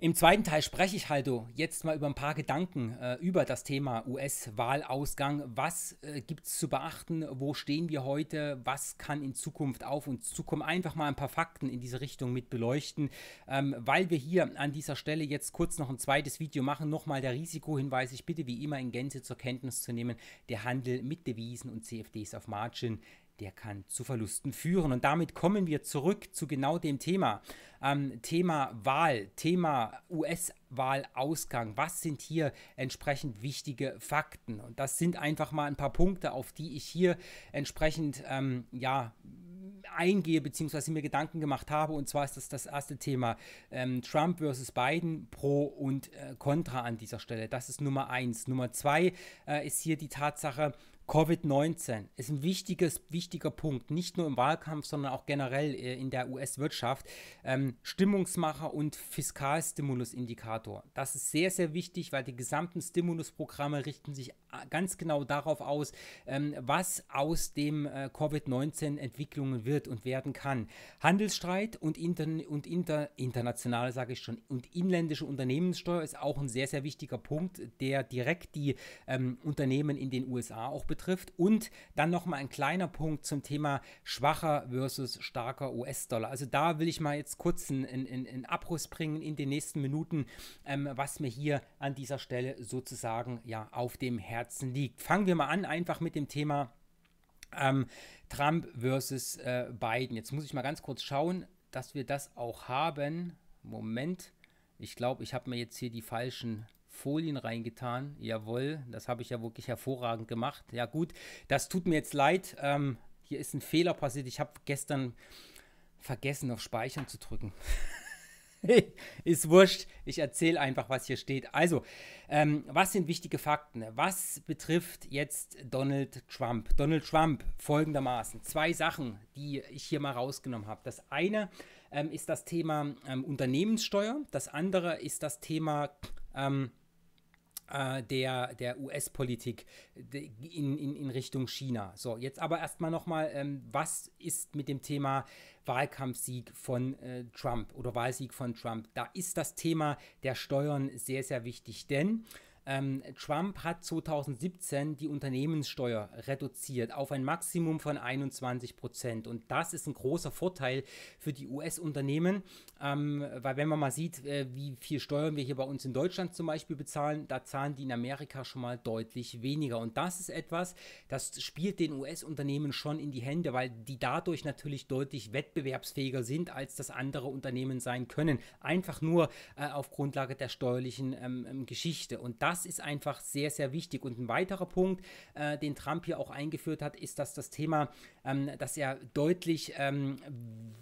Im zweiten Teil spreche ich halt jetzt mal über ein paar Gedanken äh, über das Thema US-Wahlausgang. Was äh, gibt es zu beachten? Wo stehen wir heute? Was kann in Zukunft auf uns zukommen? Einfach mal ein paar Fakten in diese Richtung mit beleuchten. Ähm, weil wir hier an dieser Stelle jetzt kurz noch ein zweites Video machen, nochmal der Risikohinweis. Ich bitte wie immer in Gänze zur Kenntnis zu nehmen, der Handel mit Devisen und CFDs auf Margin der kann zu Verlusten führen. Und damit kommen wir zurück zu genau dem Thema. Ähm, Thema Wahl, Thema US-Wahlausgang. Was sind hier entsprechend wichtige Fakten? Und das sind einfach mal ein paar Punkte, auf die ich hier entsprechend, ähm, ja, eingehe, beziehungsweise mir Gedanken gemacht habe. Und zwar ist das das erste Thema ähm, Trump versus Biden, Pro und äh, Contra an dieser Stelle. Das ist Nummer eins. Nummer zwei äh, ist hier die Tatsache, Covid-19 ist ein wichtiges, wichtiger Punkt, nicht nur im Wahlkampf, sondern auch generell äh, in der US-Wirtschaft. Ähm, Stimmungsmacher und Fiskalstimulusindikator. Das ist sehr, sehr wichtig, weil die gesamten Stimulusprogramme richten sich äh, ganz genau darauf aus, ähm, was aus dem äh, Covid-19-Entwicklungen wird und werden kann. Handelsstreit und, intern und inter internationale, sage ich schon, und inländische Unternehmenssteuer ist auch ein sehr, sehr wichtiger Punkt, der direkt die ähm, Unternehmen in den USA auch betrifft betrifft. Und dann nochmal ein kleiner Punkt zum Thema schwacher versus starker US-Dollar. Also da will ich mal jetzt kurz einen, einen, einen Abriss bringen in den nächsten Minuten, ähm, was mir hier an dieser Stelle sozusagen ja auf dem Herzen liegt. Fangen wir mal an einfach mit dem Thema ähm, Trump versus äh, Biden. Jetzt muss ich mal ganz kurz schauen, dass wir das auch haben. Moment, ich glaube, ich habe mir jetzt hier die falschen Folien reingetan. Jawohl, das habe ich ja wirklich hervorragend gemacht. Ja gut, das tut mir jetzt leid. Ähm, hier ist ein Fehler passiert. Ich habe gestern vergessen, auf Speichern zu drücken. ist wurscht. Ich erzähle einfach, was hier steht. Also, ähm, was sind wichtige Fakten? Was betrifft jetzt Donald Trump? Donald Trump folgendermaßen. Zwei Sachen, die ich hier mal rausgenommen habe. Das eine ähm, ist das Thema ähm, Unternehmenssteuer. Das andere ist das Thema ähm, äh, der, der US-Politik in, in, in Richtung China. So, jetzt aber erstmal nochmal, ähm, was ist mit dem Thema Wahlkampfsieg von äh, Trump oder Wahlsieg von Trump? Da ist das Thema der Steuern sehr, sehr wichtig, denn ähm, Trump hat 2017 die Unternehmenssteuer reduziert auf ein Maximum von 21 Prozent. Und das ist ein großer Vorteil für die US-Unternehmen, ähm, weil wenn man mal sieht, äh, wie viel Steuern wir hier bei uns in Deutschland zum Beispiel bezahlen, da zahlen die in Amerika schon mal deutlich weniger. Und das ist etwas, das spielt den US-Unternehmen schon in die Hände, weil die dadurch natürlich deutlich wettbewerbsfähiger sind, als das andere Unternehmen sein können. Einfach nur äh, auf Grundlage der steuerlichen ähm, ähm Geschichte. Und das das ist einfach sehr, sehr wichtig. Und ein weiterer Punkt, äh, den Trump hier auch eingeführt hat, ist, dass das Thema, ähm, dass er deutlich ähm,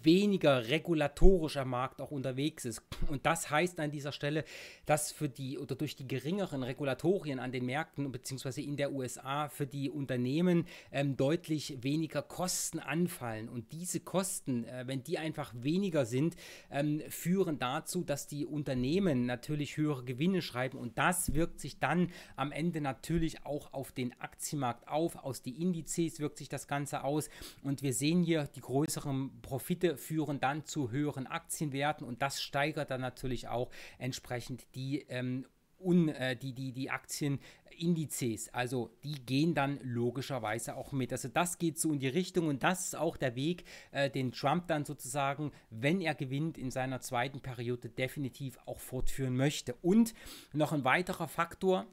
weniger regulatorischer Markt auch unterwegs ist. Und das heißt an dieser Stelle, dass für die oder durch die geringeren Regulatorien an den Märkten bzw. in der USA für die Unternehmen ähm, deutlich weniger Kosten anfallen. Und diese Kosten, äh, wenn die einfach weniger sind, ähm, führen dazu, dass die Unternehmen natürlich höhere Gewinne schreiben. Und das wirkt sich sich dann am Ende natürlich auch auf den Aktienmarkt auf, aus die Indizes wirkt sich das Ganze aus und wir sehen hier, die größeren Profite führen dann zu höheren Aktienwerten und das steigert dann natürlich auch entsprechend die ähm, un, äh, die, die, die Aktien Indizes. Also die gehen dann logischerweise auch mit. Also das geht so in die Richtung und das ist auch der Weg, äh, den Trump dann sozusagen, wenn er gewinnt, in seiner zweiten Periode definitiv auch fortführen möchte. Und noch ein weiterer Faktor,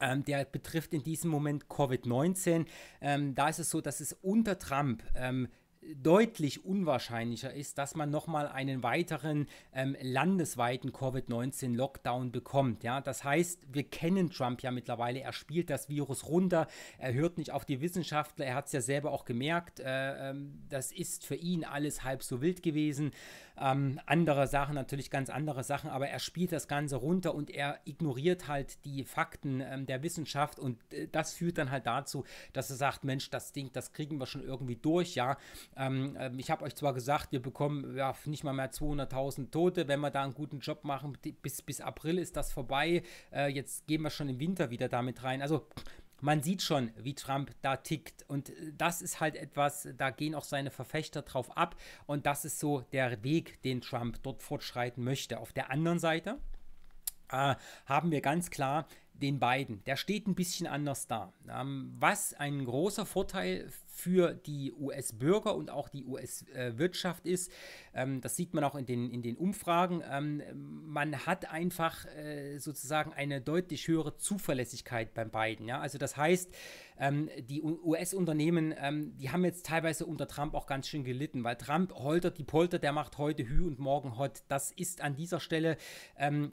ähm, der betrifft in diesem Moment Covid-19. Ähm, da ist es so, dass es unter Trump ähm, deutlich unwahrscheinlicher ist, dass man nochmal einen weiteren ähm, landesweiten Covid-19-Lockdown bekommt. Ja? Das heißt, wir kennen Trump ja mittlerweile, er spielt das Virus runter, er hört nicht auf die Wissenschaftler, er hat es ja selber auch gemerkt, äh, ähm, das ist für ihn alles halb so wild gewesen. Ähm, andere Sachen, natürlich ganz andere Sachen, aber er spielt das Ganze runter und er ignoriert halt die Fakten ähm, der Wissenschaft und äh, das führt dann halt dazu, dass er sagt, Mensch, das Ding, das kriegen wir schon irgendwie durch, ja. Ähm, ähm, ich habe euch zwar gesagt, wir bekommen ja, nicht mal mehr 200.000 Tote, wenn wir da einen guten Job machen. Bis, bis April ist das vorbei. Äh, jetzt gehen wir schon im Winter wieder damit rein. Also man sieht schon, wie Trump da tickt. Und äh, das ist halt etwas, da gehen auch seine Verfechter drauf ab. Und das ist so der Weg, den Trump dort fortschreiten möchte. Auf der anderen Seite äh, haben wir ganz klar den beiden. Der steht ein bisschen anders da. Ähm, was ein großer Vorteil für für die US-Bürger und auch die US-Wirtschaft ist. Ähm, das sieht man auch in den, in den Umfragen. Ähm, man hat einfach äh, sozusagen eine deutlich höhere Zuverlässigkeit beim Biden. Ja? Also das heißt, ähm, die US-Unternehmen, ähm, die haben jetzt teilweise unter Trump auch ganz schön gelitten, weil Trump holtert die Polter, der macht heute Hü und morgen Hot. Das ist an dieser Stelle ähm,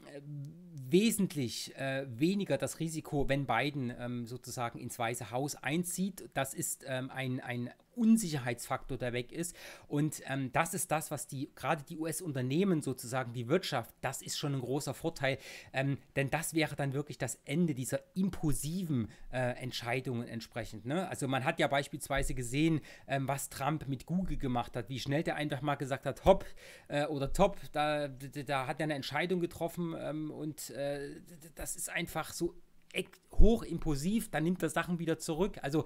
wesentlich äh, weniger das Risiko, wenn Biden ähm, sozusagen ins Weiße Haus einzieht. Das ist ein ein, ein Unsicherheitsfaktor, der weg ist. Und ähm, das ist das, was die gerade die US-Unternehmen sozusagen, die Wirtschaft, das ist schon ein großer Vorteil, ähm, denn das wäre dann wirklich das Ende dieser impulsiven äh, Entscheidungen entsprechend. Ne? Also man hat ja beispielsweise gesehen, ähm, was Trump mit Google gemacht hat, wie schnell der einfach mal gesagt hat, hopp äh, oder top, da, da hat er eine Entscheidung getroffen ähm, und äh, das ist einfach so e-, hoch impulsiv, dann nimmt er Sachen wieder zurück. Also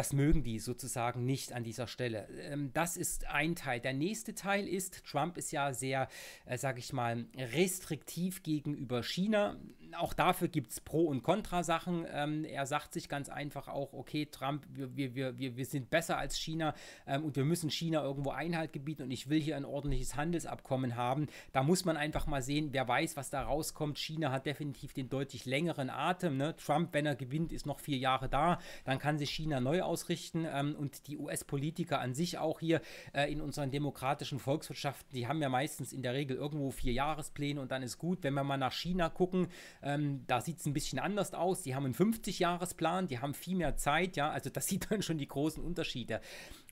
das mögen die sozusagen nicht an dieser Stelle. Ähm, das ist ein Teil. Der nächste Teil ist, Trump ist ja sehr, äh, sage ich mal, restriktiv gegenüber China auch dafür gibt es Pro- und Kontra-Sachen. Ähm, er sagt sich ganz einfach auch, okay, Trump, wir, wir, wir, wir sind besser als China ähm, und wir müssen China irgendwo Einhalt gebieten und ich will hier ein ordentliches Handelsabkommen haben. Da muss man einfach mal sehen, wer weiß, was da rauskommt. China hat definitiv den deutlich längeren Atem. Ne? Trump, wenn er gewinnt, ist noch vier Jahre da. Dann kann sich China neu ausrichten ähm, und die US-Politiker an sich auch hier äh, in unseren demokratischen Volkswirtschaften, die haben ja meistens in der Regel irgendwo vier Jahrespläne und dann ist gut. Wenn wir mal nach China gucken, ähm, da sieht es ein bisschen anders aus. Die haben einen 50-Jahres-Plan, die haben viel mehr Zeit, ja. Also das sieht man schon die großen Unterschiede.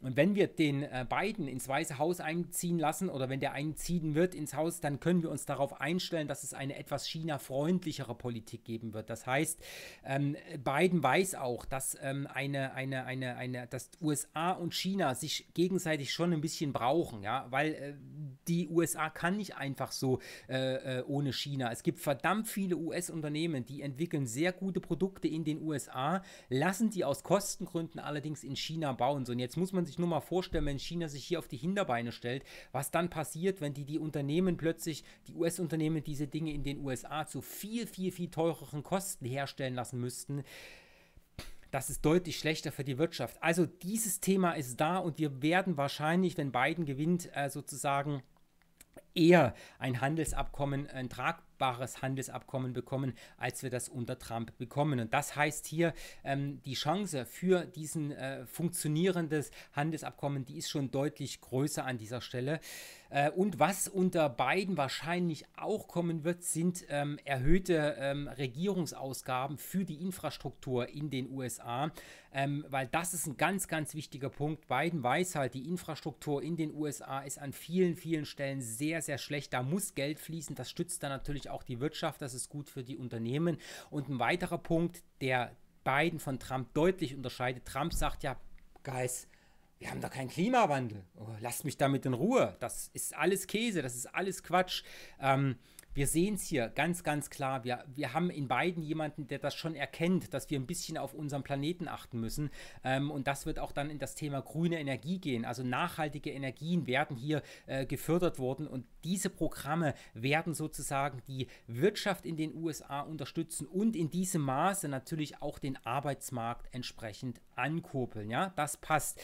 Und wenn wir den äh, beiden ins Weiße Haus einziehen lassen oder wenn der einziehen wird ins Haus, dann können wir uns darauf einstellen, dass es eine etwas China-freundlichere Politik geben wird. Das heißt, ähm, Biden weiß auch, dass ähm, eine, eine, eine, eine, dass USA und China sich gegenseitig schon ein bisschen brauchen, ja, weil äh, die USA kann nicht einfach so äh, äh, ohne China. Es gibt verdammt viele US US-Unternehmen, die entwickeln sehr gute Produkte in den USA, lassen die aus Kostengründen allerdings in China bauen. So, und jetzt muss man sich nur mal vorstellen, wenn China sich hier auf die Hinterbeine stellt, was dann passiert, wenn die, die Unternehmen plötzlich, die US-Unternehmen diese Dinge in den USA zu viel, viel, viel teureren Kosten herstellen lassen müssten das ist deutlich schlechter für die Wirtschaft. Also dieses Thema ist da und wir werden wahrscheinlich, wenn Biden gewinnt, äh, sozusagen eher ein Handelsabkommen, ein trag fruchtbares Handelsabkommen bekommen, als wir das unter Trump bekommen. Und das heißt hier, ähm, die Chance für diesen äh, funktionierendes Handelsabkommen, die ist schon deutlich größer an dieser Stelle. Äh, und was unter Biden wahrscheinlich auch kommen wird, sind ähm, erhöhte ähm, Regierungsausgaben für die Infrastruktur in den USA, ähm, weil das ist ein ganz, ganz wichtiger Punkt. Biden weiß halt, die Infrastruktur in den USA ist an vielen, vielen Stellen sehr, sehr schlecht. Da muss Geld fließen. Das stützt dann natürlich natürlich auch die Wirtschaft, das ist gut für die Unternehmen. Und ein weiterer Punkt, der beiden von Trump deutlich unterscheidet, Trump sagt ja, Guys, wir haben da keinen Klimawandel. Oh, lasst mich damit in Ruhe. Das ist alles Käse, das ist alles Quatsch. Ähm, wir sehen es hier ganz, ganz klar. Wir, wir haben in beiden jemanden, der das schon erkennt, dass wir ein bisschen auf unseren Planeten achten müssen. Ähm, und das wird auch dann in das Thema grüne Energie gehen. Also nachhaltige Energien werden hier äh, gefördert worden. Und diese Programme werden sozusagen die Wirtschaft in den USA unterstützen und in diesem Maße natürlich auch den Arbeitsmarkt entsprechend ankurbeln. Ja, das passt.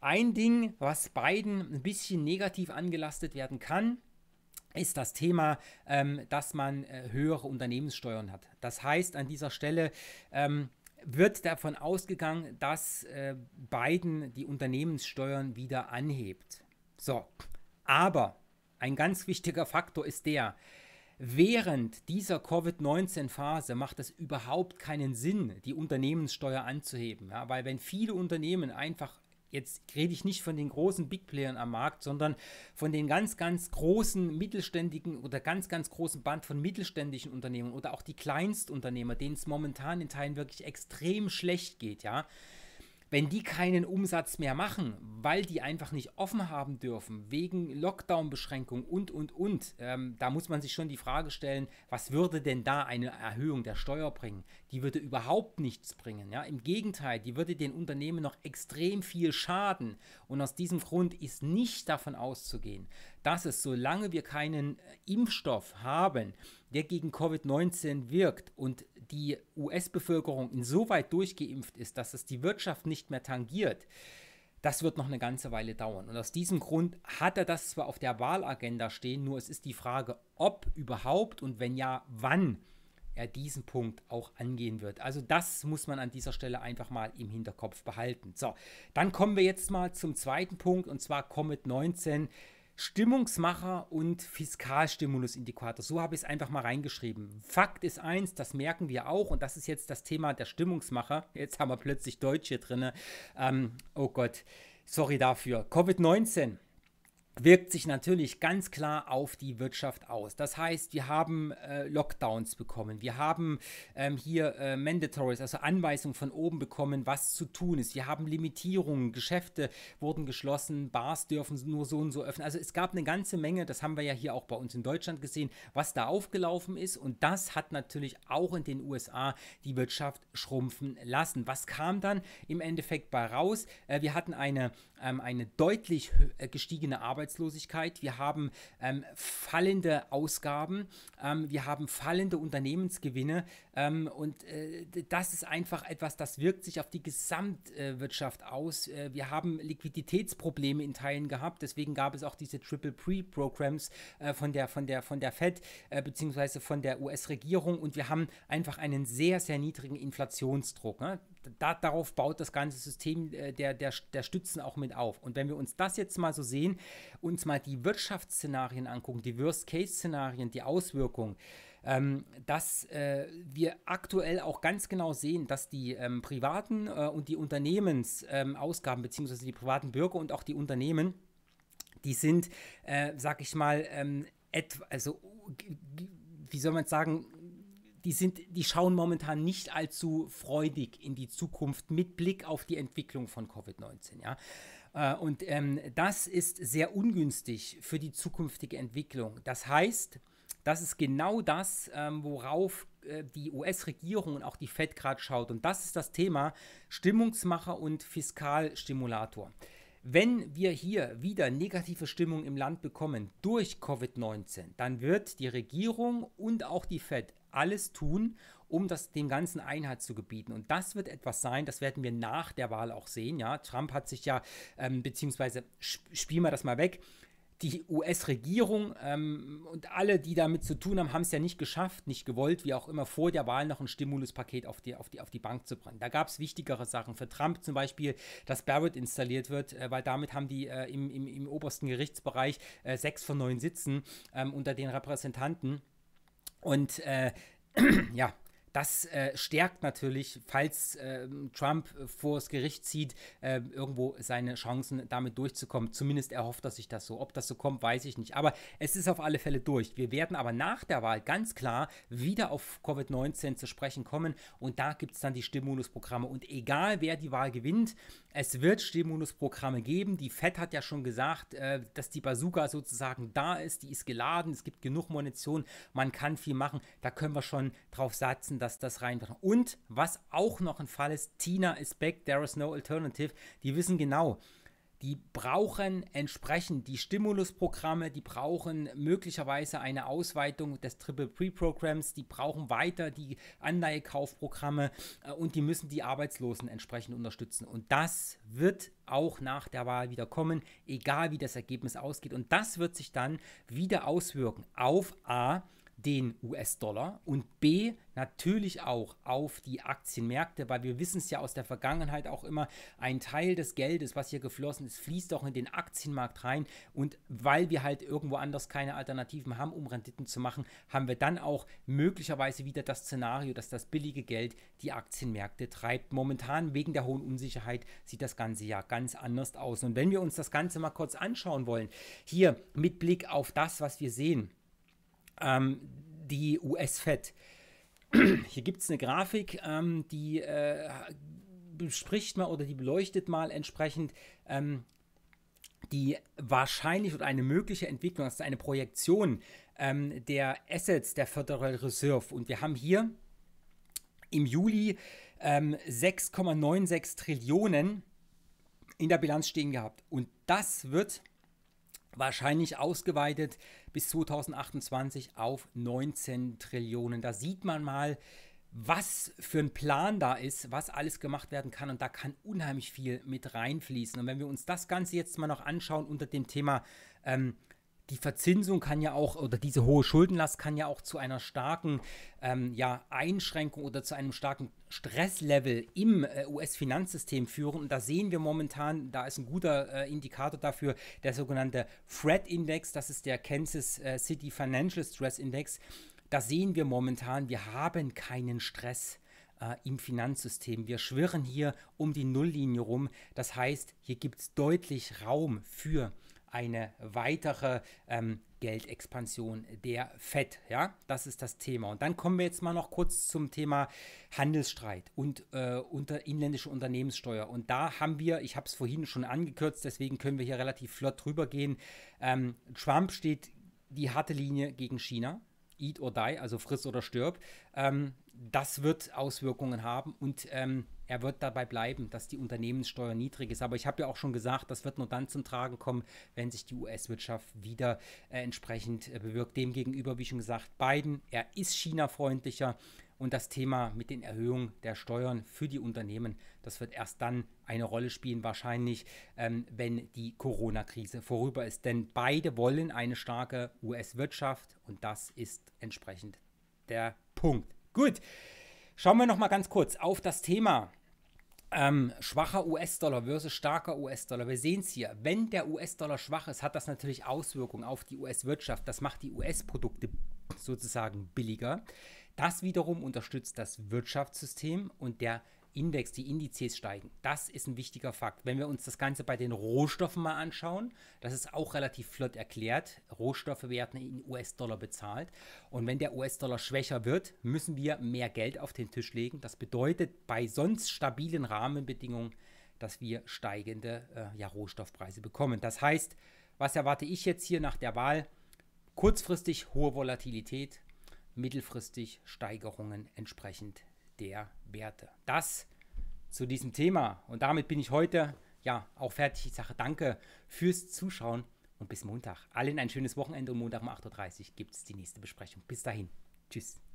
Ein Ding, was beiden ein bisschen negativ angelastet werden kann, ist das Thema, ähm, dass man äh, höhere Unternehmenssteuern hat. Das heißt, an dieser Stelle ähm, wird davon ausgegangen, dass äh, Biden die Unternehmenssteuern wieder anhebt. So, aber ein ganz wichtiger Faktor ist der, Während dieser Covid-19-Phase macht es überhaupt keinen Sinn, die Unternehmenssteuer anzuheben, ja, weil wenn viele Unternehmen einfach jetzt rede ich nicht von den großen Big Playern am Markt, sondern von den ganz, ganz großen mittelständigen oder ganz, ganz großen Band von mittelständischen Unternehmen oder auch die Kleinstunternehmer, denen es momentan in Teilen wirklich extrem schlecht geht, ja wenn die keinen Umsatz mehr machen, weil die einfach nicht offen haben dürfen, wegen lockdown beschränkungen und, und, und, ähm, da muss man sich schon die Frage stellen, was würde denn da eine Erhöhung der Steuer bringen? Die würde überhaupt nichts bringen. Ja? Im Gegenteil, die würde den Unternehmen noch extrem viel schaden. Und aus diesem Grund ist nicht davon auszugehen, dass es, solange wir keinen äh, Impfstoff haben, der gegen Covid-19 wirkt und die US-Bevölkerung insoweit durchgeimpft ist, dass es die Wirtschaft nicht mehr tangiert, das wird noch eine ganze Weile dauern. Und aus diesem Grund hat er das zwar auf der Wahlagenda stehen, nur es ist die Frage, ob überhaupt und wenn ja, wann er diesen Punkt auch angehen wird. Also das muss man an dieser Stelle einfach mal im Hinterkopf behalten. So, dann kommen wir jetzt mal zum zweiten Punkt und zwar covid 19 Stimmungsmacher und Fiskalstimulusindikator. So habe ich es einfach mal reingeschrieben. Fakt ist eins, das merken wir auch und das ist jetzt das Thema der Stimmungsmacher. Jetzt haben wir plötzlich Deutsch hier drin. Ähm, oh Gott, sorry dafür. Covid-19 wirkt sich natürlich ganz klar auf die Wirtschaft aus. Das heißt, wir haben äh, Lockdowns bekommen, wir haben ähm, hier äh, Mandatories, also Anweisungen von oben bekommen, was zu tun ist. Wir haben Limitierungen, Geschäfte wurden geschlossen, Bars dürfen nur so und so öffnen. Also es gab eine ganze Menge, das haben wir ja hier auch bei uns in Deutschland gesehen, was da aufgelaufen ist und das hat natürlich auch in den USA die Wirtschaft schrumpfen lassen. Was kam dann im Endeffekt bei raus? Äh, wir hatten eine, ähm, eine deutlich äh, gestiegene Arbeitslosigkeit, wir haben ähm, fallende Ausgaben, ähm, wir haben fallende Unternehmensgewinne ähm, und äh, das ist einfach etwas, das wirkt sich auf die Gesamtwirtschaft äh, aus. Äh, wir haben Liquiditätsprobleme in Teilen gehabt, deswegen gab es auch diese Triple Pre-Programs äh, von, der, von, der, von der Fed äh, bzw. von der US-Regierung und wir haben einfach einen sehr, sehr niedrigen Inflationsdruck. Ne? da, darauf baut das ganze System äh, der, der, der Stützen auch mit auf. Und wenn wir uns das jetzt mal so sehen, uns mal die Wirtschaftsszenarien angucken, die Worst-Case-Szenarien, die Auswirkungen, ähm, dass äh, wir aktuell auch ganz genau sehen, dass die ähm, privaten äh, und die Unternehmensausgaben, ähm, beziehungsweise die privaten Bürger und auch die Unternehmen, die sind, äh, sag ich mal, ähm, etwa, also wie soll man sagen, die, sind, die schauen momentan nicht allzu freudig in die Zukunft mit Blick auf die Entwicklung von Covid-19. Ja? Äh, und ähm, das ist sehr ungünstig für die zukünftige Entwicklung. Das heißt, das ist genau das, ähm, worauf äh, die US-Regierung und auch die Fed gerade schaut. Und das ist das Thema Stimmungsmacher und Fiskalstimulator. Wenn wir hier wieder negative Stimmung im Land bekommen durch Covid-19, dann wird die Regierung und auch die Fed alles tun, um das dem ganzen Einhalt zu gebieten. Und das wird etwas sein, das werden wir nach der Wahl auch sehen. Ja, Trump hat sich ja, ähm, beziehungsweise sp spielen wir das mal weg, die US-Regierung ähm, und alle, die damit zu tun haben, haben es ja nicht geschafft, nicht gewollt, wie auch immer, vor der Wahl noch ein Stimuluspaket auf die, auf die, auf die Bank zu bringen. Da gab es wichtigere Sachen. Für Trump zum Beispiel, dass Barrett installiert wird, äh, weil damit haben die äh, im, im, im, obersten Gerichtsbereich äh, sechs von neun Sitzen ähm, unter den Repräsentanten. Und äh, ja, das äh, stärkt natürlich, falls ähm, äh, Trump vors Gericht zieht, äh, irgendwo seine Chancen damit durchzukommen. Zumindest erhofft er sich das so. Ob das so kommt, weiß ich nicht. Aber es ist auf alle Fälle durch. Wir werden aber nach der Wahl ganz klar wieder auf Covid-19 zu sprechen kommen. Und da gibt es dann die Stimmbonusprogramme. Und egal, wer die Wahl gewinnt, es wird Stimmbonusprogramme geben. Die FED hat ja schon gesagt, äh, dass die Bazooka sozusagen da ist. Die ist geladen. Es gibt genug Munition. Man kann viel machen. Da können wir schon drauf setzen, dass das, das reinbringen. Und was auch noch ein Fall ist, Tina ist back, there is no alternative. Die wissen genau, die brauchen entsprechend die Stimulusprogramme, die brauchen möglicherweise eine Ausweitung des Triple Pre-Programms, die brauchen weiter die Anleihekaufprogramme äh, und die müssen die Arbeitslosen entsprechend unterstützen. Und das wird auch nach der Wahl wieder kommen, egal wie das Ergebnis ausgeht. Und das wird sich dann wieder auswirken auf A, den US-Dollar und B natürlich auch auf die Aktienmärkte, weil wir wissen es ja aus der Vergangenheit auch immer, ein Teil des Geldes, was hier geflossen ist, fließt auch in den Aktienmarkt rein und weil wir halt irgendwo anders keine Alternativen haben, um Renditen zu machen, haben wir dann auch möglicherweise wieder das Szenario, dass das billige Geld die Aktienmärkte treibt. Momentan wegen der hohen Unsicherheit sieht das Ganze ja ganz anders aus. Und wenn wir uns das Ganze mal kurz anschauen wollen, hier mit Blick auf das, was wir sehen, ähm, die US-Fed. Hier gibt es eine Grafik, ähm, die äh, bespricht mal oder die beleuchtet mal entsprechend ähm, die wahrscheinlich oder eine mögliche Entwicklung, das ist eine Projektion ähm, der Assets der Federal Reserve. Und wir haben hier im Juli 6,96 ähm, Trillionen in der Bilanz stehen gehabt. Und das wird wahrscheinlich ausgeweitet bis 2028 auf 19 Trillionen. Da sieht man mal, was für ein Plan da ist, was alles gemacht werden kann und da kann unheimlich viel mit reinfließen. Und wenn wir uns das Ganze jetzt mal noch anschauen unter dem Thema ähm, die Verzinsung kann ja auch, oder diese hohe Schuldenlast kann ja auch zu einer starken ähm, ja, Einschränkung oder zu einem starken Stresslevel im äh, US-Finanzsystem führen. Und da sehen wir momentan, da ist ein guter äh, Indikator dafür, der sogenannte FRED-Index, das ist der Kansas äh, City Financial Stress Index. Da sehen wir momentan, wir haben keinen Stress äh, im Finanzsystem. Wir schwirren hier um die Nulllinie rum. Das heißt, hier gibt es deutlich Raum für äh, eine weitere ähm, Geldexpansion der FED. Ja, das ist das Thema. Und dann kommen wir jetzt mal noch kurz zum Thema Handelsstreit und äh, unter inländische Unternehmenssteuer. Und da haben wir, ich habe es vorhin schon angekürzt, deswegen können wir hier relativ flott drüber gehen. Ähm, Trump steht die harte Linie gegen China. Eat or Die, also friss oder stirb, ähm, das wird Auswirkungen haben und ähm, er wird dabei bleiben, dass die Unternehmenssteuer niedrig ist. Aber ich habe ja auch schon gesagt, das wird nur dann zum Tragen kommen, wenn sich die US-Wirtschaft wieder äh, entsprechend äh, bewirkt. Demgegenüber, wie schon gesagt, Biden, er ist China-freundlicher. Und das Thema mit den Erhöhungen der Steuern für die Unternehmen, das wird erst dann eine Rolle spielen, wahrscheinlich, ähm, wenn die Corona-Krise vorüber ist. Denn beide wollen eine starke US-Wirtschaft und das ist entsprechend der Punkt. Gut, schauen wir nochmal ganz kurz auf das Thema. Ähm, schwacher US-Dollar versus starker US-Dollar. Wir sehen es hier. Wenn der US-Dollar schwach ist, hat das natürlich Auswirkungen auf die US-Wirtschaft. Das macht die US-Produkte sozusagen billiger. Das wiederum unterstützt das Wirtschaftssystem und der Index, die Indizes steigen. Das ist ein wichtiger Fakt. Wenn wir uns das Ganze bei den Rohstoffen mal anschauen, das ist auch relativ flott erklärt. Rohstoffe werden in US-Dollar bezahlt. Und wenn der US-Dollar schwächer wird, müssen wir mehr Geld auf den Tisch legen. Das bedeutet bei sonst stabilen Rahmenbedingungen, dass wir steigende äh, ja, Rohstoffpreise bekommen. Das heißt, was erwarte ich jetzt hier nach der Wahl? Kurzfristig hohe Volatilität, mittelfristig Steigerungen entsprechend der Werte. Das zu diesem Thema. Und damit bin ich heute ja auch fertig. Ich sage danke fürs Zuschauen und bis Montag. Allen ein schönes Wochenende und Montag um 8.30 Uhr gibt es die nächste Besprechung. Bis dahin. Tschüss.